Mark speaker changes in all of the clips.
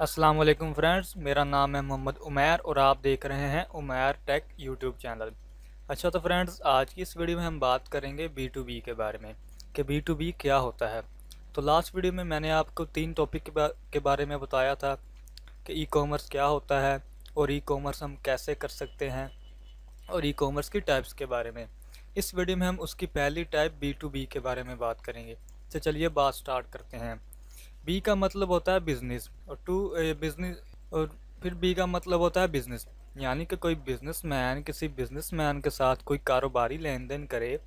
Speaker 1: अस्सलाम वालेकुम फ्रेंड्स मेरा नाम है मोहम्मद उमैर और आप देख रहे हैं उमैर टेक यूट्यूब चैनल अच्छा तो फ्रेंड्स आज की इस वीडियो में हम बात करेंगे बी टू बी के बारे में कि बी टू बी क्या होता है तो लास्ट वीडियो में मैंने आपको तीन टॉपिक के, बारे में बताया था कि ई कॉमर्स क्या होता है और ई कॉमर्स हम कैसे कर सकते हैं और ई कॉमर्स की टाइप्स के बारे में इस वीडियो में हम उसकी पहली टाइप बी टू बी के बारे में बात करेंगे तो चलिए बात स्टार्ट करते हैं बी का मतलब होता है बिजनेस और टू बिजनेस और फिर बी का मतलब होता है बिजनेस यानी कि कोई बिजनेसमैन किसी बिजनेसमैन के साथ कोई कारोबारी लेन देन करे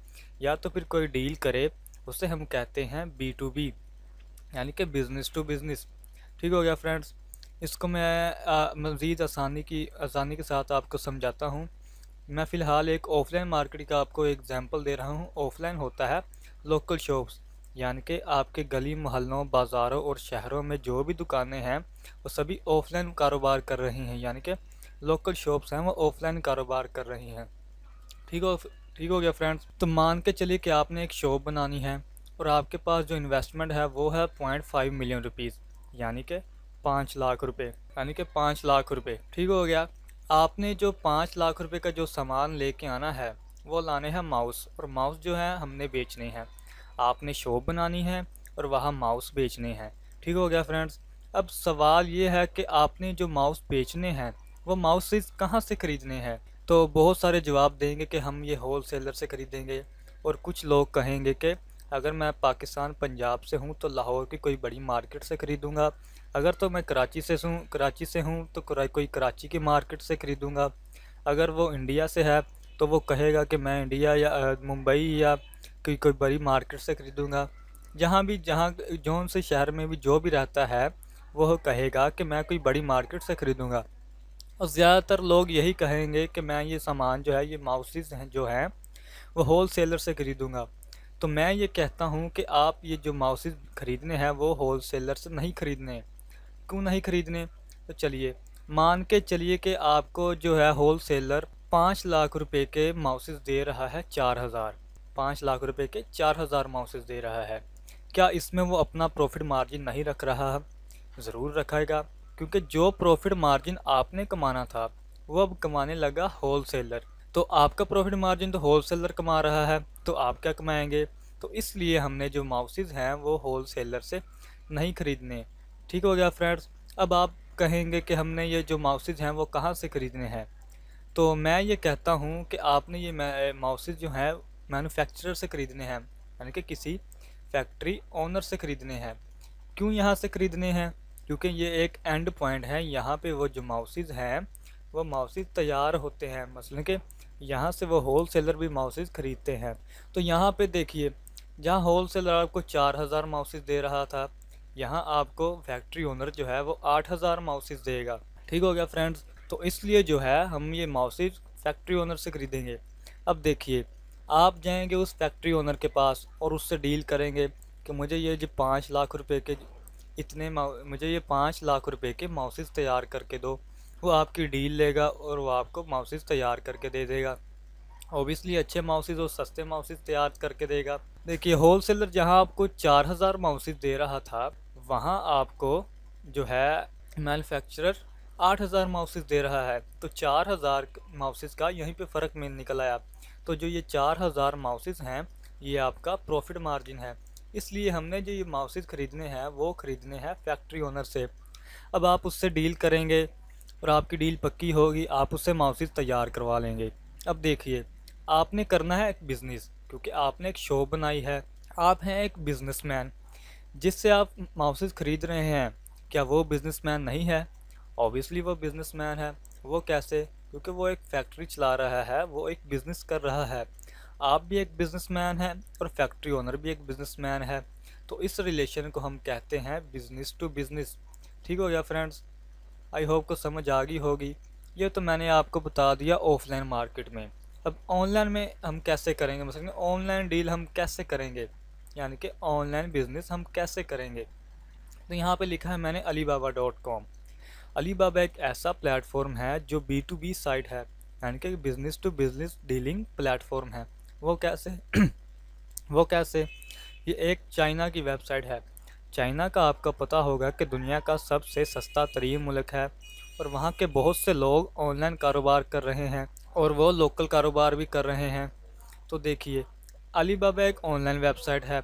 Speaker 1: या तो फिर कोई डील करे उसे हम कहते हैं बी टू बी यानी कि बिजनेस टू बिजनेस ठीक हो गया फ्रेंड्स इसको मैं मज़ीद आसानी की आसानी के साथ आपको समझाता हूँ मैं फ़िलहाल एक ऑफ़लाइन मार्केट का आपको एग्ज़ाम्पल दे रहा हूँ ऑफ़लाइन होता है लोकल शॉप्स यानी कि आपके गली मोहल्लों बाज़ारों और शहरों में जो भी दुकानें हैं वो सभी ऑफलाइन कारोबार कर रही हैं यानी कि लोकल शॉप्स हैं वो ऑफलाइन कारोबार कर रही हैं ठीक हो ठीक हो गया फ्रेंड्स तो मान के चलिए कि आपने एक शॉप बनानी है और आपके पास जो इन्वेस्टमेंट है वो है पॉइंट फाइव मिलियन रुपीज़ यानी कि पाँच लाख रुपये यानी कि पाँच लाख रुपये ठीक हो गया आपने जो पाँच लाख रुपये का जो सामान ले आना है वो लाने हैं माउस और माउस जो है हमने बेचने हैं आपने शॉप बनानी है और वहाँ माउस बेचने हैं ठीक हो गया फ्रेंड्स अब सवाल ये है कि आपने जो माउस बेचने हैं वो माउस से कहाँ से ख़रीदने हैं तो बहुत सारे जवाब देंगे कि हम ये होल सेलर से ख़रीदेंगे और कुछ लोग कहेंगे कि अगर मैं पाकिस्तान पंजाब से हूँ तो लाहौर की कोई बड़ी मार्केट से ख़रीदूँगा अगर तो मैं कराची से हूँ कराची से हूँ तो कोई कराची की मार्केट से ख़रीदूँगा अगर वो इंडिया से है तो वो कहेगा कि मैं इंडिया या मुंबई या कोई कोई बड़ी मार्केट से ख़रीदूँगा जहाँ भी जहाँ जौन से शहर में भी जो भी रहता है वह कहेगा कि मैं कोई बड़ी मार्केट से ख़रीदूँगा और ज़्यादातर लोग यही कहेंगे कि मैं ये सामान जो है ये माउसेस हैं जो हैं वो होल सेलर से ख़रीदूँगा तो मैं ये कहता हूँ कि आप ये जो माउसेस ख़रीदने हैं वो होल सेलर से नहीं ख़रीदने क्यों नहीं ख़रीदने तो चलिए मान के चलिए कि आपको जो है होल सेलर पाँच लाख रुपये के माउसेस दे रहा है चार हज़ार पाँच लाख रुपए के चार हज़ार माउसेस दे रहा है क्या इसमें वो अपना प्रॉफिट मार्जिन नहीं रख रहा है ज़रूर रखेगा क्योंकि जो प्रॉफिट मार्जिन आपने कमाना था वो अब कमाने लगा होल सेलर तो आपका प्रॉफिट मार्जिन तो होल सेलर कमा रहा है तो आप क्या कमाएंगे तो इसलिए हमने जो माउसेज हैं वो होल सेलर से नहीं ख़रीदने ठीक हो गया फ्रेंड्स अब आप कहेंगे कि हमने ये जो माउसेज हैं वो कहाँ से ख़रीदने हैं तो मैं ये कहता हूँ कि आपने ये माउसेज जो हैं मैन्युफैक्चरर से ख़रीदने हैं यानी कि किसी फैक्ट्री ओनर से ख़रीदने हैं क्यों यहाँ से ख़रीदने हैं क्योंकि ये एक एंड पॉइंट है यहाँ पे वो जो माउसेज हैं वो माउसेज तैयार होते हैं मसलन के यहाँ से वो होल सेलर भी माउसेज ख़रीदते हैं तो यहाँ पे देखिए जहाँ होल सेलर आपको चार हज़ार माउसेज दे रहा था यहाँ आपको फैक्ट्री ओनर जो है वो आठ हज़ार माउसेज देगा ठीक हो गया फ्रेंड्स तो इसलिए जो है हम ये माउसेज फैक्ट्री ओनर से ख़रीदेंगे अब देखिए आप जाएंगे उस फैक्ट्री ओनर के पास और उससे डील करेंगे कि मुझे ये जो पाँच लाख रुपए के इतने मुझे ये पाँच लाख रुपए के माउसेस तैयार करके दो वो आपकी डील लेगा और वो आपको माउसेस तैयार करके दे देगा ओबियसली अच्छे माउसेस और सस्ते माउसेस तैयार करके देगा देखिए होल सेलर जहाँ आपको चार हज़ार दे रहा था वहाँ आपको जो है मैनुफेक्चरर आठ हज़ार माउसेस दे रहा है तो चार हज़ार माउसेस का यहीं पे फ़र्क में निकल आया तो जो ये चार हज़ार माउसेस हैं ये आपका प्रॉफिट मार्जिन है इसलिए हमने जो ये माउसेस ख़रीदने हैं वो ख़रीदने हैं फैक्ट्री ओनर से अब आप उससे डील करेंगे और आपकी डील पक्की होगी आप उससे माउसेस तैयार करवा लेंगे अब देखिए आपने करना है एक बिज़नेस क्योंकि आपने एक शॉप बनाई है आप हैं एक बिजनेसमैन जिससे आप माउसेस ख़रीद रहे हैं क्या वो बिजनेसमैन नहीं है ऑब्वियसली वो बिजनेसमैन है वो कैसे क्योंकि वो एक फैक्ट्री चला रहा है वो एक बिज़नेस कर रहा है आप भी एक बिजनेसमैन हैं और फैक्ट्री ओनर भी एक बिजनेसमैन है तो इस रिलेशन को हम कहते हैं बिजनेस टू बिजनेस ठीक हो गया फ्रेंड्स आई होप को समझ आ गई होगी ये तो मैंने आपको बता दिया ऑफलाइन मार्केट में अब ऑनलाइन में हम कैसे करेंगे मतलब ऑनलाइन डील हम कैसे करेंगे यानी कि ऑनलाइन बिज़नेस हम कैसे करेंगे तो यहाँ पे लिखा है मैंने Alibaba dot com Alibaba एक ऐसा प्लेटफॉर्म है जो बी टू बी साइट है यानी कि business to business dealing platform है वो कैसे वो कैसे ये एक चाइना की वेबसाइट है चाइना का आपका पता होगा कि दुनिया का सबसे सस्ता तरीन मुल्क है और वहाँ के बहुत से लोग ऑनलाइन कारोबार कर रहे हैं और वो लोकल कारोबार भी कर रहे हैं तो देखिए अलीबाबा एक ऑनलाइन वेबसाइट है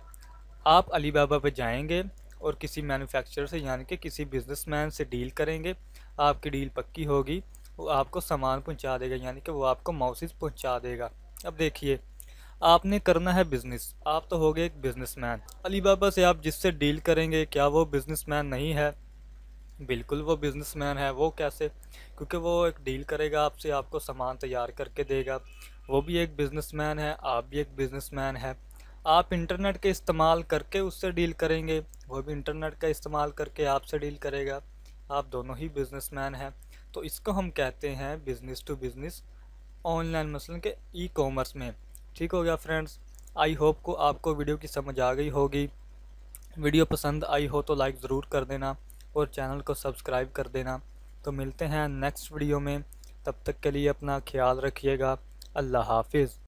Speaker 1: आप अलीबाबा पे जाएंगे और किसी मैन्युफैक्चरर से यानी कि किसी बिजनेसमैन से डील करेंगे आपकी डील पक्की होगी वो आपको सामान पहुंचा देगा यानी कि वो आपको माउसिस पहुंचा देगा अब देखिए आपने करना है बिज़नेस आप तो हो गए एक अली अलीबाबा से आप जिससे डील करेंगे क्या वो मैन नहीं है बिल्कुल वो मैन है वो कैसे क्योंकि वो एक डील करेगा आपसे आपको सामान तैयार करके देगा वो भी एक बिजनेसमैन है आप भी एक बिजनेसमैन है आप इंटरनेट के इस्तेमाल करके उससे डील करेंगे वो भी इंटरनेट का इस्तेमाल करके आपसे डील करेगा आप दोनों ही बिजनेसमैन हैं तो इसको हम कहते हैं बिज़नेस टू बिज़नेस ऑनलाइन मसलन के ई कॉमर्स में ठीक हो गया फ्रेंड्स आई होप को आपको वीडियो की समझ आ गई होगी वीडियो पसंद आई हो तो लाइक ज़रूर कर देना और चैनल को सब्सक्राइब कर देना तो मिलते हैं नेक्स्ट वीडियो में तब तक के लिए अपना ख्याल रखिएगा अल्लाह हाफिज़